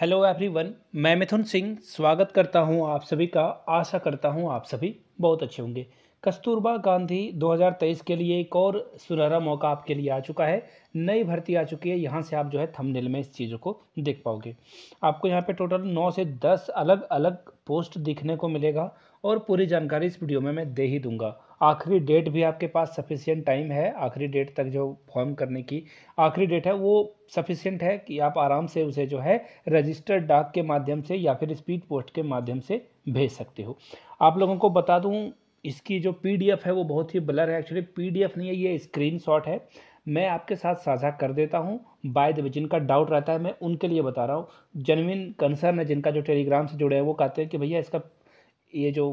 hello everyone मैं मिथुन सिंह स्वागत करता हूं आप सभी का आशा करता हूं आप सभी बहुत अच्छे होंगे कस्तूरबा गांधी 2023 के लिए एक और सुनहरा मौका आपके लिए आ चुका है नई भर्ती आ चुकी है यहाँ से आप जो है थंबनेल में इस चीज़ों को देख पाओगे आपको यहाँ पे टोटल नौ से दस अलग अलग पोस्ट दिखने को मिलेगा और पूरी जानकारी इस वीडियो में मैं दे ही दूँगा आखिरी डेट भी आपके पास सफिशियंट टाइम है आखिरी डेट तक जो फॉर्म करने की आखिरी डेट है वो सफिशियंट है कि आप आराम से उसे जो है रजिस्टर्ड डाक के माध्यम से या फिर स्पीड पोस्ट के माध्यम से भेज सकते हो आप लोगों को बता दूँ इसकी जो पी है वो बहुत ही ब्लर है एक्चुअली पी नहीं है ये स्क्रीन है मैं आपके साथ साझा कर देता हूँ बाय द वे जिनका डाउट रहता है मैं उनके लिए बता रहा हूँ जनविन कंसर्न है जिनका जो टेलीग्राम से जुड़े हैं वो कहते हैं कि भैया इसका ये जो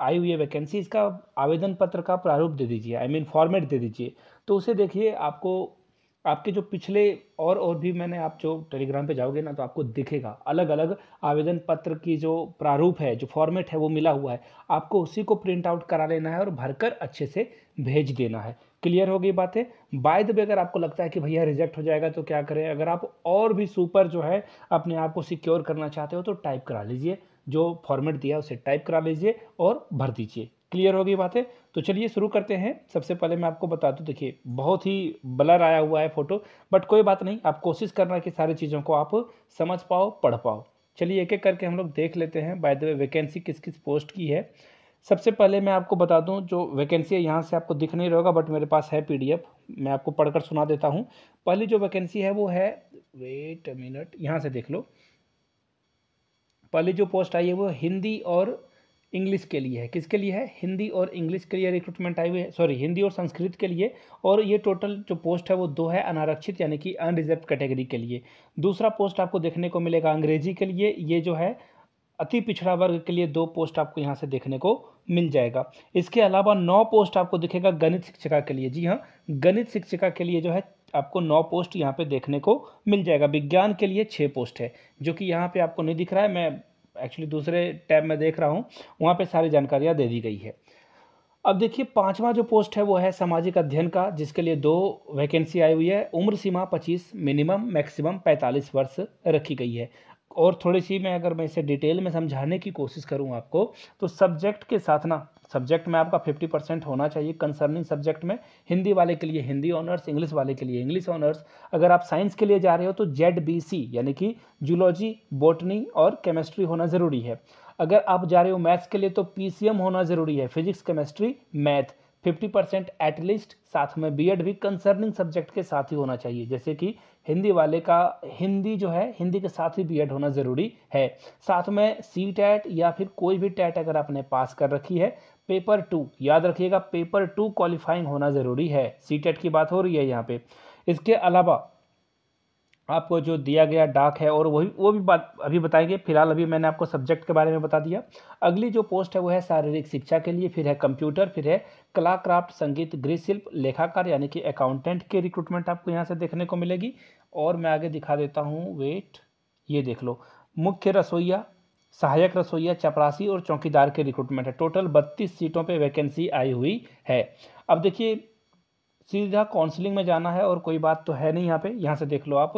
आई हुई है वैकेंसी इसका आवेदन पत्र का प्रारूप दे दीजिए आई मीन फॉर्मेट दे दीजिए तो उसे देखिए आपको आपके जो पिछले और और भी मैंने आप जो टेलीग्राम पे जाओगे ना तो आपको दिखेगा अलग अलग आवेदन पत्र की जो प्रारूप है जो फॉर्मेट है वो मिला हुआ है आपको उसी को प्रिंट आउट करा लेना है और भरकर अच्छे से भेज देना है क्लियर हो गई बातें बाय द वे अगर आपको लगता है कि भैया रिजेक्ट हो जाएगा तो क्या करें अगर आप और भी सुपर जो है अपने आप को सिक्योर करना चाहते हो तो टाइप करा लीजिए जो फॉर्मेट दिया उसे टाइप करा लीजिए और भर दीजिए क्लियर होगी बातें तो चलिए शुरू करते हैं सबसे पहले मैं आपको बता दूँ देखिए बहुत ही ब्लर आया हुआ है फ़ोटो बट कोई बात नहीं आप कोशिश करना कि सारी चीज़ों को आप समझ पाओ पढ़ पाओ चलिए एक एक करके हम लोग देख लेते हैं बाय द वे वैकेंसी किस किस पोस्ट की है सबसे पहले मैं आपको बता दूं जो वैकेंसी है यहाँ से आपको दिख नहीं रहेगा बट मेरे पास है पीडीएफ मैं आपको पढ़कर सुना देता हूँ पहली जो वैकेंसी है वो है वेट मिनट यहाँ से देख लो पहले जो पोस्ट आई है वो हिंदी और इंग्लिश के लिए है किसके लिए है हिंदी और इंग्लिश के लिए रिक्रूटमेंट आई हुई है सॉरी हिंदी और संस्कृत के लिए और ये टोटल जो पोस्ट है वो दो है अनारक्षित यानी कि अनरिजर्व कैटेगरी के लिए दूसरा पोस्ट आपको देखने को मिलेगा अंग्रेजी के लिए ये जो है अति पिछड़ा वर्ग के लिए दो पोस्ट आपको यहाँ से देखने को मिल जाएगा इसके अलावा नौ पोस्ट आपको दिखेगा गणित शिक्षिका के लिए जी हाँ गणित शिक्षिका के लिए जो है आपको नौ पोस्ट यहाँ पे देखने को मिल जाएगा विज्ञान के लिए छः पोस्ट है जो कि यहाँ पे आपको नहीं दिख रहा है मैं एक्चुअली दूसरे टैब में देख रहा हूँ वहाँ पे सारी जानकारियाँ दे दी गई है अब देखिए पांचवा जो पोस्ट है वो है सामाजिक अध्ययन का जिसके लिए दो वैकेंसी आई हुई है उम्र सीमा 25 मिनिमम मैक्सिमम 45 वर्ष रखी गई है और थोड़ी सी मैं अगर मैं इसे डिटेल में समझाने की कोशिश करूँ आपको तो सब्जेक्ट के साथ ना सब्जेक्ट में आपका फिफ्टी परसेंट होना चाहिए कंसर्निंग सब्जेक्ट में हिंदी वाले के लिए हिंदी ऑनर्स इंग्लिश वाले के लिए इंग्लिश ऑनर्स अगर आप साइंस के लिए जा रहे हो तो जेड बी सी यानी कि जूलॉजी बोटनी और केमिस्ट्री होना ज़रूरी है अगर आप जा रहे हो मैथ्स के लिए तो पी सी एम होना ज़रूरी है physics chemistry math fifty percent at least साथ में बीएड भी कंसर्निंग सब्जेक्ट के साथ ही होना चाहिए जैसे कि हिंदी वाले का हिंदी जो है हिंदी के साथ ही बीएड होना ज़रूरी है साथ में सी टैट या फिर कोई भी टैट अगर आपने पास कर रखी है पेपर टू याद रखिएगा पेपर टू क्वालिफाइंग होना ज़रूरी है सी टैट की बात हो रही है यहाँ पे इसके अलावा आपको जो दिया गया डाक है और वही वो भी बात अभी बताएंगे फिलहाल अभी मैंने आपको सब्जेक्ट के बारे में बता दिया अगली जो पोस्ट है वो है शारीरिक शिक्षा के लिए फिर है कंप्यूटर फिर है कला क्राफ्ट संगीत गृहशिल्प लेखाकार यानी कि अकाउंटेंट के रिक्रूटमेंट आपको यहाँ से देखने को मिलेगी और मैं आगे दिखा देता हूँ वेट ये देख लो मुख्य रसोईया सहायक रसोईया चपरासी और चौकीदार के रिक्रूटमेंट है टोटल बत्तीस सीटों पर वैकेंसी आई हुई है अब देखिए सीधा काउंसलिंग में जाना है और कोई बात तो है नहीं यहाँ पे यहाँ से देख लो आप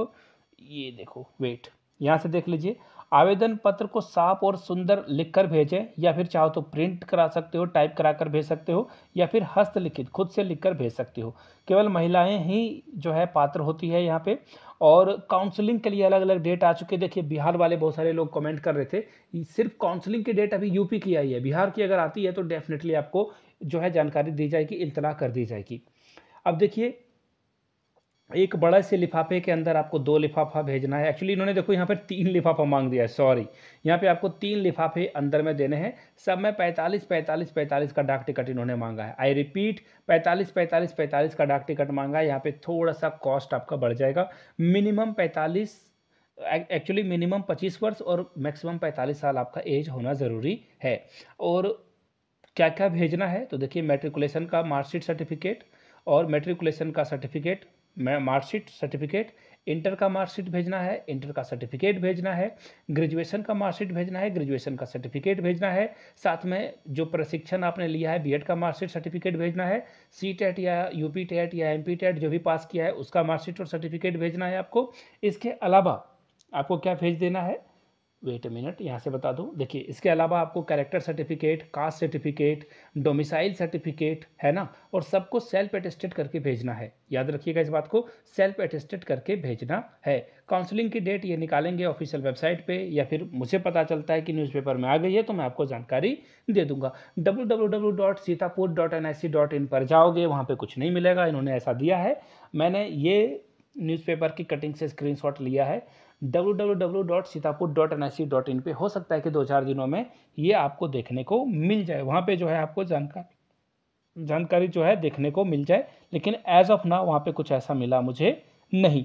ये देखो वेट यहाँ से देख लीजिए आवेदन पत्र को साफ और सुंदर लिखकर भेजें या फिर चाहो तो प्रिंट करा सकते हो टाइप करा कर भेज सकते हो या फिर हस्तलिखित खुद से लिखकर भेज सकते हो केवल महिलाएं ही जो है पात्र होती है यहाँ पे और काउंसलिंग के लिए अलग अलग डेट आ चुके देखिए बिहार वाले बहुत सारे लोग कमेंट कर रहे थे सिर्फ काउंसलिंग की डेट अभी यूपी की आई है बिहार की अगर आती है तो डेफिनेटली आपको जो है जानकारी दी जाएगी इतला कर दी जाएगी अब देखिए एक बड़ा से लिफाफे के अंदर आपको दो लिफाफा भेजना है एक्चुअली इन्होंने देखो यहाँ पर तीन लिफाफा मांग दिया है सॉरी यहाँ पे आपको तीन लिफाफे अंदर में देने हैं सब में पैंतालीस पैंतालीस पैंतालीस का डाक टिकट इन्होंने मांगा है आई रिपीट पैंतालीस पैंतालीस पैंतालीस का डाक टिकट मांगा है यहाँ पे थोड़ा सा कॉस्ट आपका बढ़ जाएगा मिनिमम पैंतालीस एक्चुअली मिनिमम पच्चीस वर्ष और मैक्सिमम पैंतालीस साल आपका एज होना ज़रूरी है और क्या क्या भेजना है तो देखिए मेट्रिकुलेशन का मार्कशीट सर्टिफिकेट और मेट्रिकुलेशन का सर्टिफिकेट मार्कशीट सर्टिफिकेट इंटर का मार्कशीट भेजना है इंटर का सर्टिफिकेट भेजना है ग्रेजुएशन का मार्कशीट भेजना है ग्रेजुएशन का सर्टिफिकेट भेजना है साथ में जो प्रशिक्षण आपने लिया है बीएड का मार्कशीट सर्टिफिकेट भेजना है सी टेट या यूपी टेट या एमपी टेट जो भी पास किया है उसका मार्कशीट और सर्टिफिकेट भेजना है आपको इसके अलावा आपको क्या भेज देना है वेट ए मिनट यहाँ से बता दूँ देखिए इसके अलावा आपको character certificate caste certificate domicile certificate है ना और सबको सेल्फ एटेस्टेड करके भेजना है याद रखिएगा इस बात को सेल्फ एटेस्टेड करके भेजना है काउंसलिंग की डेट ये निकालेंगे ऑफिशियल वेबसाइट पे या फिर मुझे पता चलता है कि न्यूज़पेपर में आ गई है तो मैं आपको जानकारी दे दूंगा डब्ल्यू पर जाओगे वहाँ पर कुछ नहीं मिलेगा इन्होंने ऐसा दिया है मैंने ये न्यूज़पेपर की कटिंग से स्क्रीनशॉट लिया है www.sitapur.nic.in पे हो सकता है कि दो चार दिनों में ये आपको देखने को मिल जाए वहाँ पे जो है आपको जानकारी जानकारी जो है देखने को मिल जाए लेकिन एज ऑफ ना वहाँ पे कुछ ऐसा मिला मुझे नहीं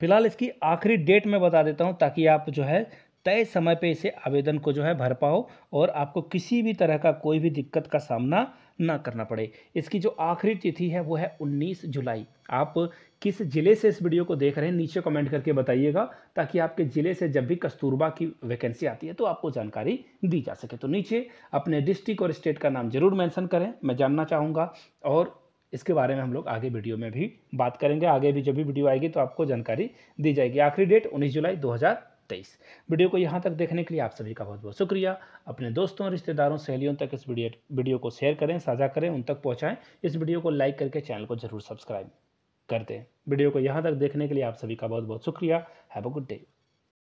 फिलहाल इसकी आखिरी डेट मैं बता देता हूँ ताकि आप जो है तय समय पे इसे आवेदन को जो है भर पाओ और आपको किसी भी तरह का कोई भी दिक्कत का सामना ना करना पड़े इसकी जो आखिरी तिथि है वो है 19 जुलाई आप किस ज़िले से इस वीडियो को देख रहे हैं नीचे कमेंट करके बताइएगा ताकि आपके ज़िले से जब भी कस्तूरबा की वैकेंसी आती है तो आपको जानकारी दी जा सके तो नीचे अपने डिस्ट्रिक्ट और स्टेट का नाम ज़रूर मैंसन करें मैं जानना चाहूँगा और इसके बारे में हम लोग आगे वीडियो में भी बात करेंगे आगे भी जब भी वीडियो आएगी तो आपको जानकारी दी जाएगी आखिरी डेट उन्नीस जुलाई दो तेईस वीडियो को यहाँ तक देखने के लिए आप सभी का बहुत बहुत शुक्रिया अपने दोस्तों रिश्तेदारों सहेलियों तक इस वीडियो वीडियो को शेयर करें साझा करें उन तक पहुँचाएँ इस वीडियो को लाइक करके चैनल को जरूर सब्सक्राइब कर दें वीडियो को यहाँ तक देखने के लिए आप सभी का बहुत बहुत शुक्रिया हैव अ गुड डे